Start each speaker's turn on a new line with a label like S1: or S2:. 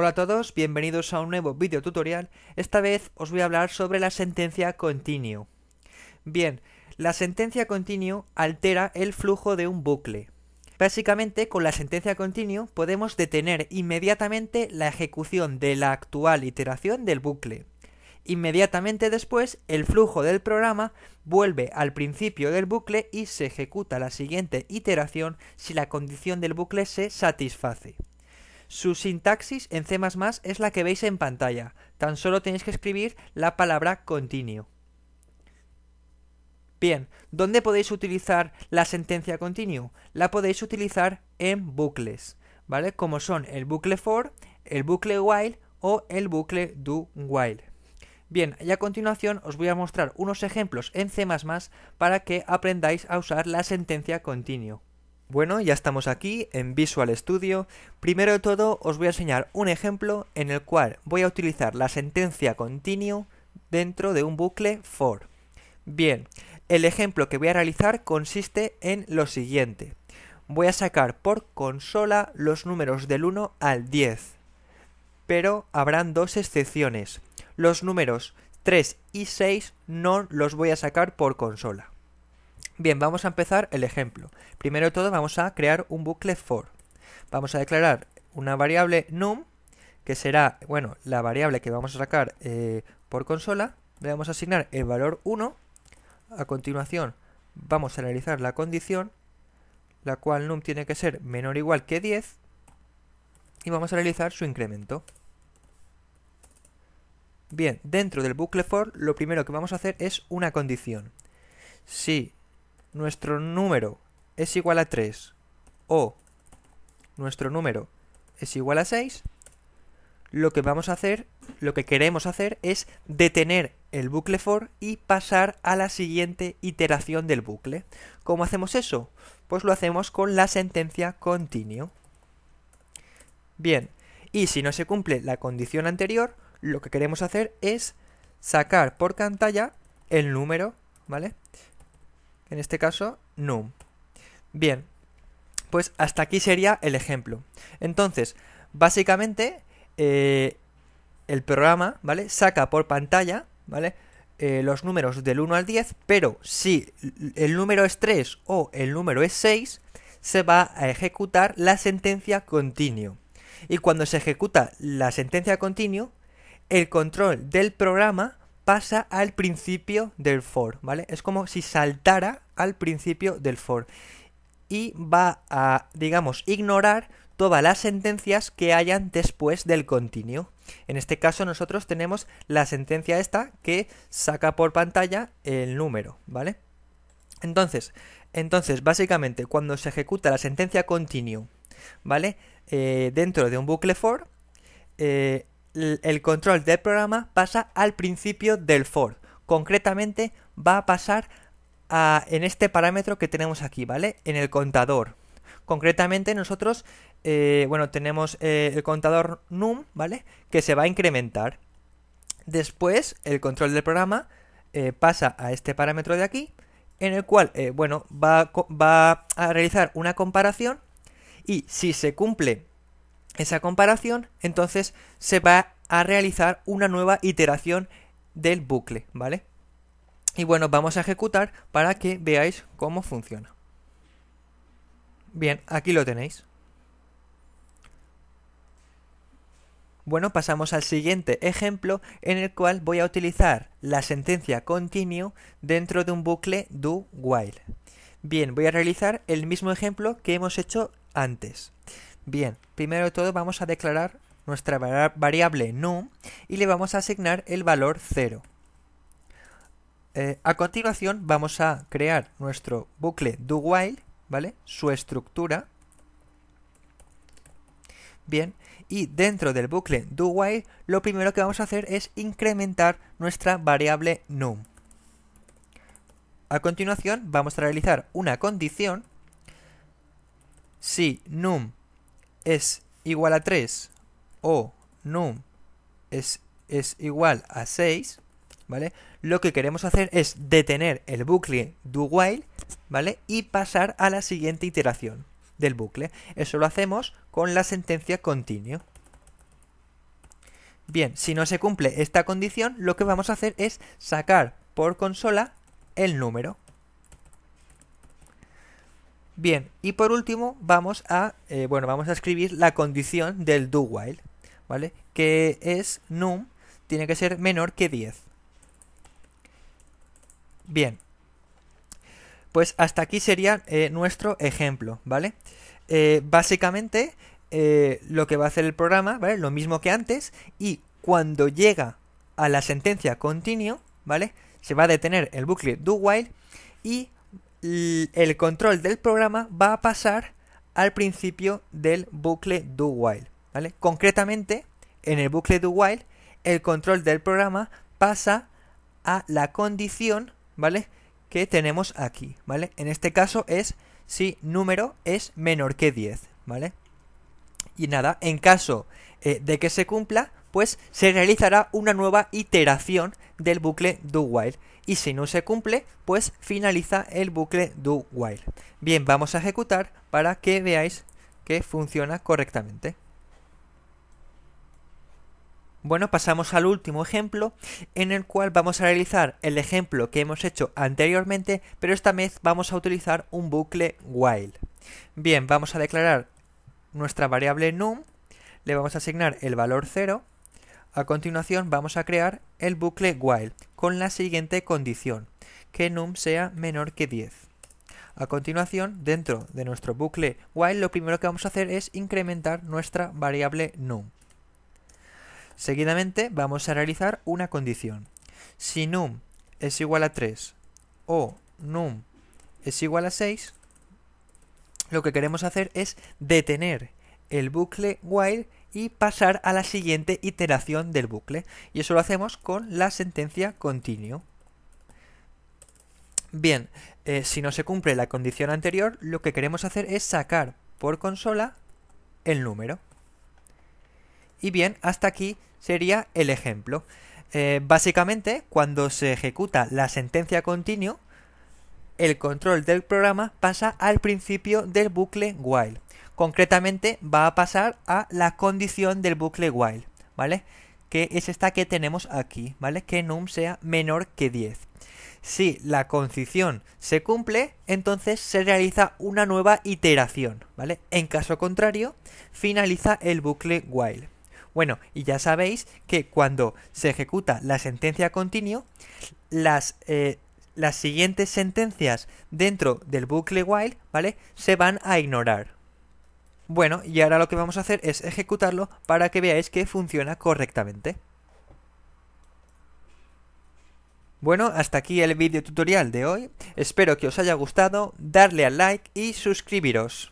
S1: Hola a todos, bienvenidos a un nuevo video tutorial. Esta vez os voy a hablar sobre la sentencia continue. Bien, la sentencia continue altera el flujo de un bucle. Básicamente, con la sentencia continue podemos detener inmediatamente la ejecución de la actual iteración del bucle. Inmediatamente después, el flujo del programa vuelve al principio del bucle y se ejecuta la siguiente iteración si la condición del bucle se satisface. Su sintaxis en C++ es la que veis en pantalla. Tan solo tenéis que escribir la palabra continue. Bien, ¿dónde podéis utilizar la sentencia continue? La podéis utilizar en bucles, ¿vale? Como son el bucle for, el bucle while o el bucle do while. Bien, y a continuación os voy a mostrar unos ejemplos en C++ para que aprendáis a usar la sentencia continue. Bueno, ya estamos aquí en Visual Studio. Primero de todo os voy a enseñar un ejemplo en el cual voy a utilizar la sentencia continue dentro de un bucle for. Bien, el ejemplo que voy a realizar consiste en lo siguiente. Voy a sacar por consola los números del 1 al 10, pero habrán dos excepciones. Los números 3 y 6 no los voy a sacar por consola. Bien, vamos a empezar el ejemplo. Primero de todo vamos a crear un bucle for. Vamos a declarar una variable num, que será, bueno, la variable que vamos a sacar eh, por consola. Le vamos a asignar el valor 1. A continuación vamos a realizar la condición, la cual num tiene que ser menor o igual que 10. Y vamos a realizar su incremento. Bien, dentro del bucle for lo primero que vamos a hacer es una condición. Si nuestro número es igual a 3 o nuestro número es igual a 6, lo que vamos a hacer, lo que queremos hacer es detener el bucle for y pasar a la siguiente iteración del bucle. ¿Cómo hacemos eso? Pues lo hacemos con la sentencia continue. Bien, y si no se cumple la condición anterior, lo que queremos hacer es sacar por pantalla el número, ¿vale? En este caso, no. Bien, pues hasta aquí sería el ejemplo. Entonces, básicamente, eh, el programa, ¿vale? Saca por pantalla, ¿vale? Eh, los números del 1 al 10, pero si el número es 3 o el número es 6, se va a ejecutar la sentencia continuo. Y cuando se ejecuta la sentencia continuo, el control del programa pasa al principio del for, ¿vale? Es como si saltara al principio del for. Y va a, digamos, ignorar todas las sentencias que hayan después del continue. En este caso nosotros tenemos la sentencia esta que saca por pantalla el número, ¿vale? Entonces, entonces básicamente cuando se ejecuta la sentencia continue, ¿vale? Eh, dentro de un bucle for, eh, el control del programa pasa al principio del for. Concretamente va a pasar en este parámetro que tenemos aquí, ¿vale? En el contador. Concretamente nosotros, eh, bueno, tenemos eh, el contador num, ¿vale? Que se va a incrementar. Después el control del programa eh, pasa a este parámetro de aquí, en el cual, bueno, va a realizar una comparación y si se cumple esa comparación, entonces se va a realizar una nueva iteración del bucle, ¿vale? Y bueno, vamos a ejecutar para que veáis cómo funciona. Bien, aquí lo tenéis. Bueno, pasamos al siguiente ejemplo en el cual voy a utilizar la sentencia continue dentro de un bucle do while. Bien, voy a realizar el mismo ejemplo que hemos hecho antes. Bien, primero de todo vamos a declarar nuestra variable num y le vamos a asignar el valor 0. Eh, a continuación vamos a crear nuestro bucle do while, ¿vale? Su estructura. Bien, y dentro del bucle do while lo primero que vamos a hacer es incrementar nuestra variable num. A continuación vamos a realizar una condición si num es igual a 3 o num es, es igual a 6, ¿vale? Lo que queremos hacer es detener el bucle do while, ¿vale? Y pasar a la siguiente iteración del bucle. Eso lo hacemos con la sentencia continue. Bien, si no se cumple esta condición, lo que vamos a hacer es sacar por consola el número. Bien, y por último vamos a, eh, bueno, vamos a escribir la condición del do while, ¿vale? Que es num, tiene que ser menor que 10. Bien, pues hasta aquí sería eh, nuestro ejemplo, ¿vale? Eh, básicamente lo que va a hacer el programa, ¿vale? Lo mismo que antes y cuando llega a la sentencia continue, ¿vale? Se va a detener el bucle do while y el control del programa va a pasar al principio del bucle do while, ¿vale? Concretamente, en el bucle do while, el control del programa pasa a la condición, ¿vale? Que tenemos aquí, ¿vale? En este caso es si número es menor que 10, ¿vale? Y nada, en caso eh, de que se cumpla, pues se realizará una nueva iteración del bucle do while y si no se cumple pues finaliza el bucle do while. Bien, vamos a ejecutar para que veáis que funciona correctamente. Bueno, pasamos al último ejemplo en el cual vamos a realizar el ejemplo que hemos hecho anteriormente, pero esta vez vamos a utilizar un bucle while. Bien, vamos a declarar nuestra variable num, le vamos a asignar el valor 0 a continuación vamos a crear el bucle while con la siguiente condición, que num sea menor que 10. A continuación, dentro de nuestro bucle while, lo primero que vamos a hacer es incrementar nuestra variable num. Seguidamente vamos a realizar una condición. Si num es igual a 3 o num es igual a 6, lo que queremos hacer es detener el bucle while y pasar a la siguiente iteración del bucle. Y eso lo hacemos con la sentencia continue. Bien, eh, si no se cumple la condición anterior, lo que queremos hacer es sacar por consola el número. Y bien, hasta aquí sería el ejemplo. Eh, básicamente, cuando se ejecuta la sentencia continue, el control del programa pasa al principio del bucle while concretamente va a pasar a la condición del bucle while, ¿vale? Que es esta que tenemos aquí, ¿vale? Que num sea menor que 10. Si la condición se cumple, entonces se realiza una nueva iteración, ¿vale? En caso contrario, finaliza el bucle while. Bueno, y ya sabéis que cuando se ejecuta la sentencia continue, las, eh, las siguientes sentencias dentro del bucle while, ¿vale? Se van a ignorar, bueno, y ahora lo que vamos a hacer es ejecutarlo para que veáis que funciona correctamente. Bueno, hasta aquí el vídeo tutorial de hoy. Espero que os haya gustado, darle al like y suscribiros.